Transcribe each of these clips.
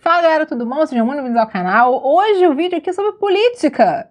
Fala galera, tudo bom? Sejam muito bem-vindos ao canal. Hoje o vídeo aqui é sobre política.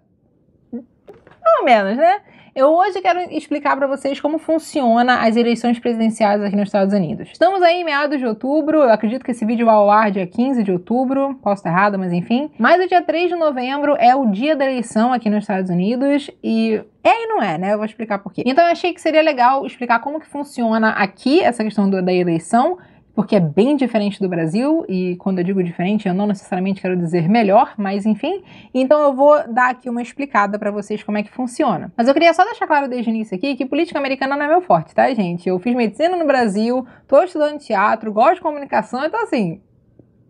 Pelo menos, né? Eu hoje quero explicar para vocês como funciona as eleições presidenciais aqui nos Estados Unidos. Estamos aí em meados de outubro, eu acredito que esse vídeo vai ao ar dia 15 de outubro, posso estar errado, mas enfim. Mas o dia 3 de novembro é o dia da eleição aqui nos Estados Unidos e é e não é, né? Eu vou explicar por quê. Então eu achei que seria legal explicar como que funciona aqui essa questão do, da eleição porque é bem diferente do Brasil, e quando eu digo diferente, eu não necessariamente quero dizer melhor, mas enfim. Então eu vou dar aqui uma explicada para vocês como é que funciona. Mas eu queria só deixar claro desde o início aqui que política americana não é meu forte, tá, gente? Eu fiz medicina no Brasil, tô estudando teatro, gosto de comunicação, então assim,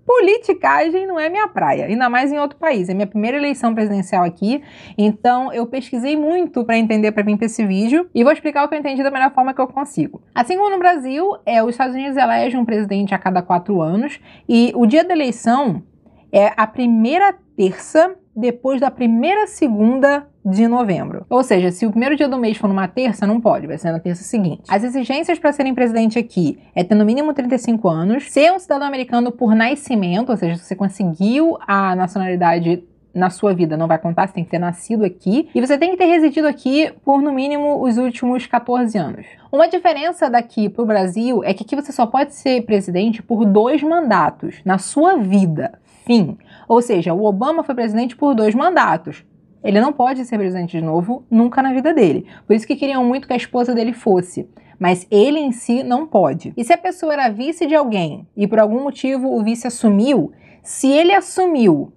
politicagem não é minha praia, ainda mais em outro país. É minha primeira eleição presidencial aqui, então eu pesquisei muito para entender para vir para esse vídeo e vou explicar o que eu entendi da melhor forma que eu consigo. Assim como no Brasil, é, os Estados Unidos elegem um presidente a cada quatro anos e o dia da eleição é a primeira terça depois da primeira segunda de novembro. Ou seja, se o primeiro dia do mês for numa terça, não pode, vai ser na terça seguinte. As exigências para serem presidente aqui é ter no mínimo 35 anos, ser um cidadão americano por nascimento, ou seja, se você conseguiu a nacionalidade na sua vida não vai contar, você tem que ter nascido aqui e você tem que ter residido aqui por no mínimo os últimos 14 anos. Uma diferença daqui para o Brasil é que aqui você só pode ser presidente por dois mandatos na sua vida fim. Ou seja, o Obama foi presidente por dois mandatos. Ele não pode ser presidente de novo, nunca na vida dele. Por isso que queriam muito que a esposa dele fosse. Mas ele em si não pode. E se a pessoa era vice de alguém e por algum motivo o vice assumiu, se ele assumiu,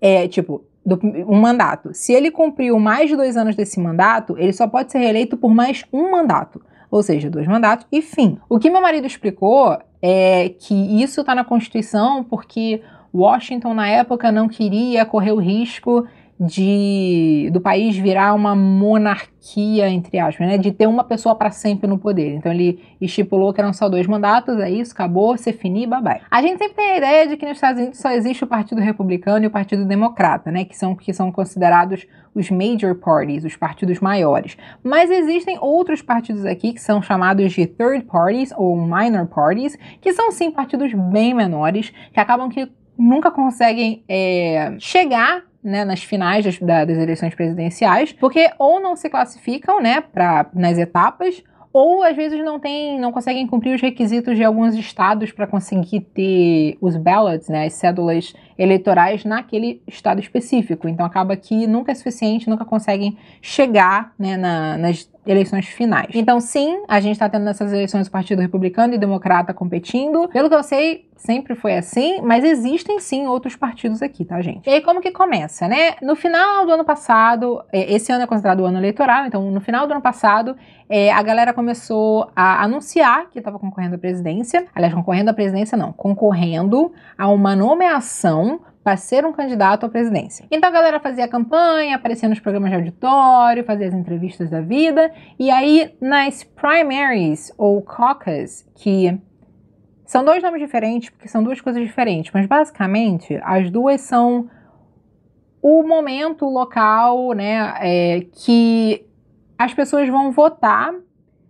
é tipo, do, um mandato, se ele cumpriu mais de dois anos desse mandato, ele só pode ser reeleito por mais um mandato. Ou seja, dois mandatos e fim. O que meu marido explicou é que isso está na Constituição porque Washington, na época, não queria correr o risco de do país virar uma monarquia, entre aspas, né? De ter uma pessoa para sempre no poder. Então ele estipulou que eram só dois mandatos, é isso, acabou, se fini, babai. A gente sempre tem a ideia de que nos Estados Unidos só existe o Partido Republicano e o Partido Democrata, né? Que são, que são considerados os major parties, os partidos maiores. Mas existem outros partidos aqui que são chamados de third parties ou minor parties, que são sim partidos bem menores, que acabam que nunca conseguem é, chegar né, nas finais das, das, eleições presidenciais, porque ou não se classificam, né, pra, nas etapas, ou às vezes não tem, não conseguem cumprir os requisitos de alguns estados para conseguir ter os ballots, né, as cédulas eleitorais naquele estado específico. Então acaba que nunca é suficiente, nunca conseguem chegar né, na, nas eleições finais. Então, sim, a gente está tendo nessas eleições o Partido Republicano e Democrata competindo. Pelo que eu sei, sempre foi assim, mas existem sim outros partidos aqui, tá, gente? E aí, como que começa, né? No final do ano passado, é, esse ano é considerado o ano eleitoral, então no final do ano passado, é, a galera começou a anunciar que estava concorrendo à presidência. Aliás, concorrendo à presidência, não, concorrendo a uma nomeação para ser um candidato à presidência. Então a galera fazia campanha, aparecia nos programas de auditório, fazia as entrevistas da vida, e aí nas primaries ou caucus, que são dois nomes diferentes, porque são duas coisas diferentes, mas basicamente as duas são o momento local, né, é, que as pessoas vão votar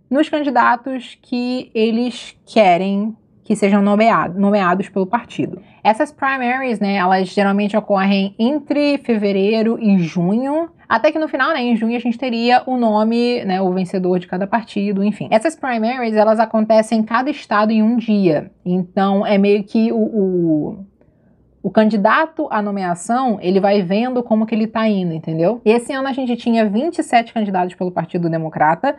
nos candidatos que eles querem que sejam nomeado, nomeados pelo partido. Essas primaries, né, elas geralmente ocorrem entre fevereiro e junho. Até que no final, né, em junho, a gente teria o nome, né, o vencedor de cada partido, enfim. Essas primaries, elas acontecem em cada estado em um dia. Então, é meio que o, o o candidato à nomeação, ele vai vendo como que ele tá indo, entendeu? Esse ano a gente tinha 27 candidatos pelo Partido Democrata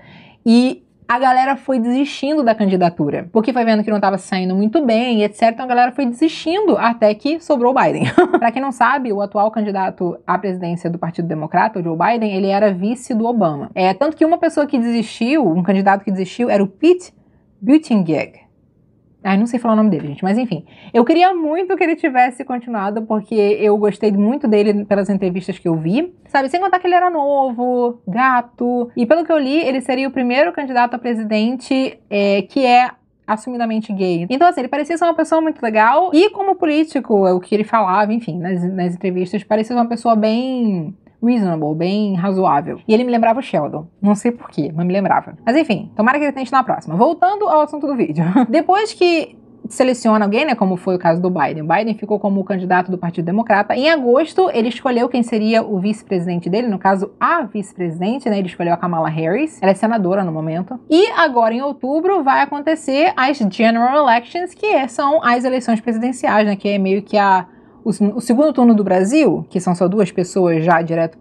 e a galera foi desistindo da candidatura, porque foi vendo que não estava saindo muito bem, etc. Então a galera foi desistindo até que sobrou o Biden. para quem não sabe, o atual candidato à presidência do Partido Democrata, o Joe Biden, ele era vice do Obama. É tanto que uma pessoa que desistiu, um candidato que desistiu, era o Pete Buttigieg. Ai, não sei falar o nome dele, gente, mas enfim. Eu queria muito que ele tivesse continuado, porque eu gostei muito dele pelas entrevistas que eu vi. Sabe, sem contar que ele era novo, gato. E pelo que eu li, ele seria o primeiro candidato a presidente é, que é assumidamente gay. Então, assim, ele parecia ser uma pessoa muito legal. E como político, é o que ele falava, enfim, nas, nas entrevistas, parecia ser uma pessoa bem reasonable, bem razoável. E ele me lembrava o Sheldon. Não sei porquê, mas me lembrava. Mas enfim, tomara que ele tente na próxima. Voltando ao assunto do vídeo. Depois que seleciona alguém, né, como foi o caso do Biden. O Biden ficou como o candidato do Partido Democrata. Em agosto, ele escolheu quem seria o vice-presidente dele, no caso, a vice-presidente, né, ele escolheu a Kamala Harris. Ela é senadora no momento. E agora, em outubro, vai acontecer as general elections, que são as eleições presidenciais, né, que é meio que a o, segundo turno do Brasil, que são só duas pessoas já direto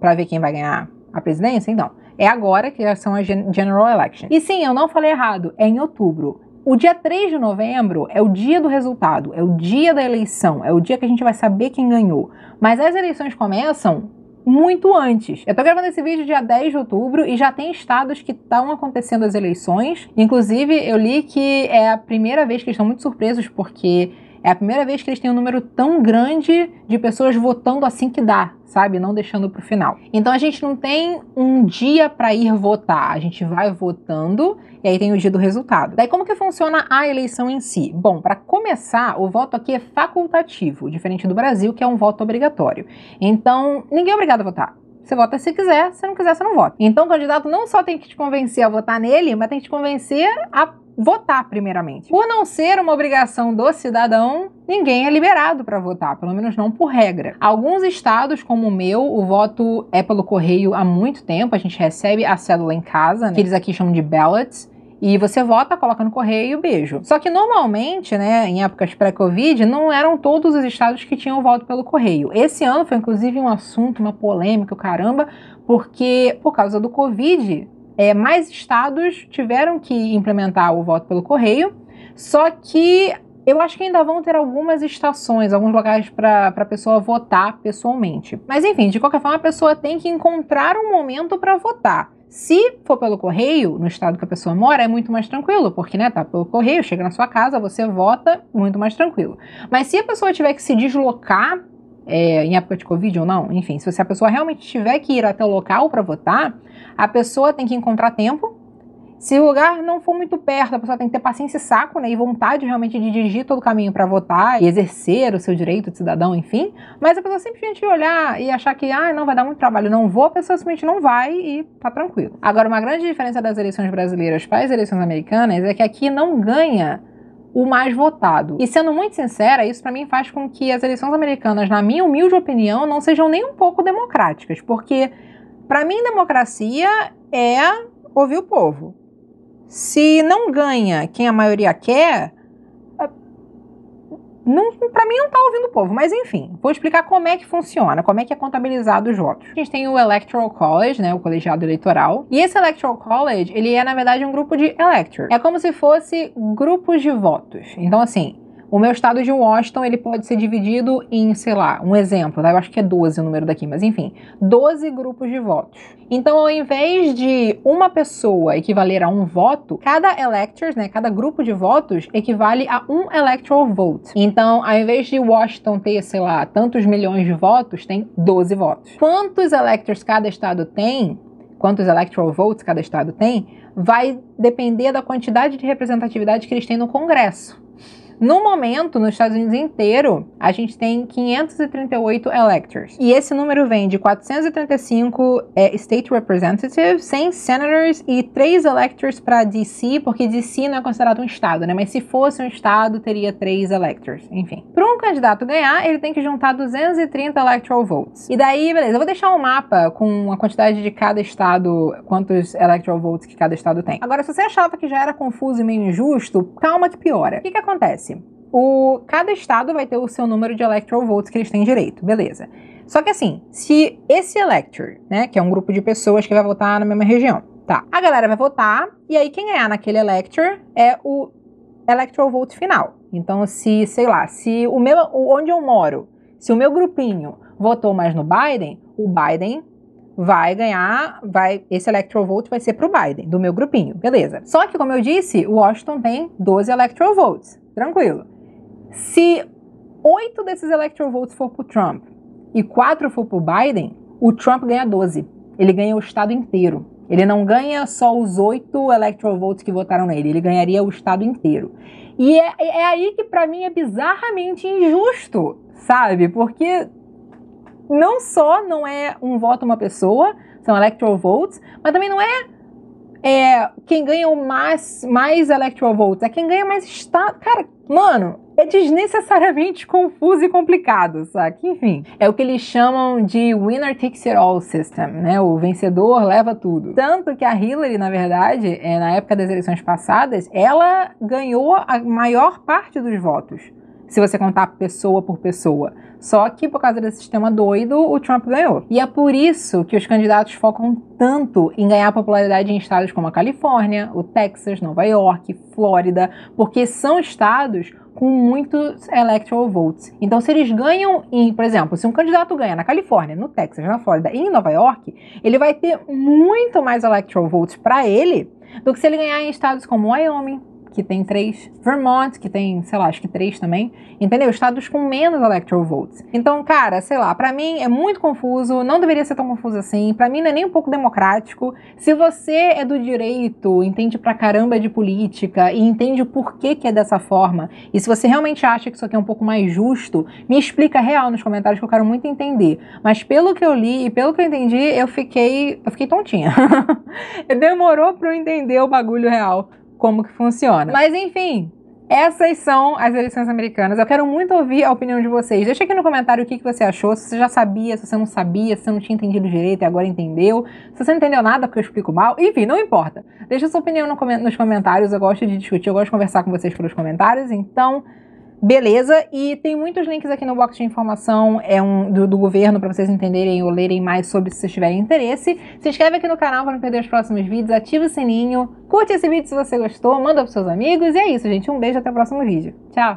para ver quem vai ganhar a presidência, então, é agora que são as general elections. E sim, eu não falei errado, é em outubro. O dia 3 de novembro é o dia do resultado, é o dia da eleição, é o dia que a gente vai saber quem ganhou. Mas as eleições começam muito antes. Eu tô gravando esse vídeo dia 10 de outubro e já tem estados que estão acontecendo as eleições. Inclusive, eu li que é a primeira vez que estão muito surpresos porque é a primeira vez que eles têm um número tão grande de pessoas votando assim que dá, sabe? Não deixando para o final. Então a gente não tem um dia para ir votar. A gente vai votando e aí tem o dia do resultado. Daí como que funciona a eleição em si? Bom, para começar, o voto aqui é facultativo, diferente do Brasil que é um voto obrigatório. Então ninguém é obrigado a votar. Você vota se quiser, se não quiser, você não vota. Então o candidato não só tem que te convencer a votar nele, mas tem que te convencer a votar primeiramente. Por não ser uma obrigação do cidadão, ninguém é liberado para votar, pelo menos não por regra. Alguns estados, como o meu, o voto é pelo correio há muito tempo, a gente recebe a cédula em casa, né, que eles aqui chamam de ballots. E você vota, coloca no correio, beijo. Só que normalmente, né, em épocas pré-Covid, não eram todos os estados que tinham voto pelo correio. Esse ano foi inclusive um assunto, uma polêmica, caramba, porque por causa do Covid, é, mais estados tiveram que implementar o voto pelo correio, só que eu acho que ainda vão ter algumas estações, alguns locais para a pessoa votar pessoalmente. Mas enfim, de qualquer forma, a pessoa tem que encontrar um momento para votar. Se for pelo correio, no estado que a pessoa mora, é muito mais tranquilo, porque né, tá pelo correio, chega na sua casa, você vota, muito mais tranquilo. Mas se a pessoa tiver que se deslocar é, em época de Covid ou não, enfim, se é a pessoa realmente tiver que ir até o local para votar, a pessoa tem que encontrar tempo. Se o lugar não for muito perto, a pessoa tem que ter paciência e saco, né, e vontade realmente de dirigir todo o caminho para votar e exercer o seu direito de cidadão, enfim. Mas a pessoa simplesmente olhar e achar que, ah, não vai dar muito trabalho, não vou, a pessoa simplesmente não vai e tá tranquilo. Agora, uma grande diferença das eleições brasileiras para as eleições americanas é que aqui não ganha o mais votado. E sendo muito sincera, isso para mim faz com que as eleições americanas, na minha humilde opinião, não sejam nem um pouco democráticas, porque para mim democracia é ouvir o povo. Se não ganha quem a maioria quer, não, para mim não tá ouvindo o povo, mas enfim, vou explicar como é que funciona, como é que é contabilizado os votos. A gente tem o Electoral College, né, o colegiado eleitoral, e esse Electoral College, ele é na verdade um grupo de electors. É como se fosse grupos de votos. Então assim, o meu estado de Washington, ele pode ser dividido em, sei lá, um exemplo, tá? Eu acho que é 12 o número daqui, mas enfim, 12 grupos de votos. Então, ao invés de uma pessoa equivaler a um voto, cada electors, né, cada grupo de votos equivale a um electoral vote. Então, ao invés de Washington ter, sei lá, tantos milhões de votos, tem 12 votos. Quantos electors cada estado tem? Quantos electoral votes cada estado tem? Vai depender da quantidade de representatividade que eles têm no Congresso. No momento, nos Estados Unidos inteiro, a gente tem 538 electors. E esse número vem de 435 é, state representatives, 100 senators e 3 electors para DC, porque DC não é considerado um estado, né? Mas se fosse um estado, teria 3 electors. Enfim. Para um candidato ganhar, ele tem que juntar 230 electoral votes. E daí, beleza, eu vou deixar um mapa com a quantidade de cada estado, quantos electoral votes que cada estado tem. Agora, se você achava que já era confuso e meio injusto, calma que piora. O que, que acontece? O, cada estado vai ter o seu número de electoral votes que eles têm direito, beleza. Só que assim, se esse elector, né, que é um grupo de pessoas que vai votar na mesma região, tá? A galera vai votar e aí quem ganhar naquele elector é o electoral vote final. Então, se, sei lá, se o meu onde eu moro, se o meu grupinho votou mais no Biden, o Biden vai ganhar, vai esse electoral vote vai ser pro Biden, do meu grupinho, beleza. Só que como eu disse, o Washington tem 12 electoral votes tranquilo. Se oito desses electoral votes for para Trump e quatro for para Biden, o Trump ganha 12. Ele ganha o estado inteiro. Ele não ganha só os oito electoral votes que votaram nele, ele ganharia o estado inteiro. E é, é aí que para mim é bizarramente injusto, sabe? Porque não só não é um voto uma pessoa, são electoral votes, mas também não é é, quem ganha o mais, mais electrovolts, é quem ganha mais estado. Cara, mano, é desnecessariamente confuso e complicado, sabe? Enfim, é o que eles chamam de winner takes it all system, né? O vencedor leva tudo. Tanto que a Hillary, na verdade, é, na época das eleições passadas, ela ganhou a maior parte dos votos se você contar pessoa por pessoa. Só que por causa desse sistema doido, o Trump ganhou. E é por isso que os candidatos focam tanto em ganhar popularidade em estados como a Califórnia, o Texas, Nova York, Flórida, porque são estados com muitos electoral votes. Então, se eles ganham em, por exemplo, se um candidato ganha na Califórnia, no Texas, na Flórida e em Nova York, ele vai ter muito mais electoral votes para ele do que se ele ganhar em estados como Wyoming, que tem três, Vermont, que tem, sei lá, acho que três também, entendeu? Estados com menos votes. Então, cara, sei lá, para mim é muito confuso, não deveria ser tão confuso assim, para mim não é nem um pouco democrático. Se você é do direito, entende pra caramba de política e entende o porquê que é dessa forma, e se você realmente acha que isso aqui é um pouco mais justo, me explica real nos comentários que eu quero muito entender. Mas pelo que eu li e pelo que eu entendi, eu fiquei, eu fiquei tontinha. Demorou para eu entender o bagulho real como que funciona. Mas enfim, essas são as eleições americanas. Eu quero muito ouvir a opinião de vocês. Deixa aqui no comentário o que, que você achou, se você já sabia, se você não sabia, se você não tinha entendido direito e agora entendeu. Se você não entendeu nada porque eu explico mal. Enfim, não importa. Deixa sua opinião no, nos comentários. Eu gosto de discutir, eu gosto de conversar com vocês pelos comentários. Então, Beleza, e tem muitos links aqui no box de informação é um, do, do governo para vocês entenderem ou lerem mais sobre se vocês tiverem interesse. Se inscreve aqui no canal para não perder os próximos vídeos, ativa o sininho, curte esse vídeo se você gostou, manda para seus amigos e é isso, gente. Um beijo até o próximo vídeo. Tchau!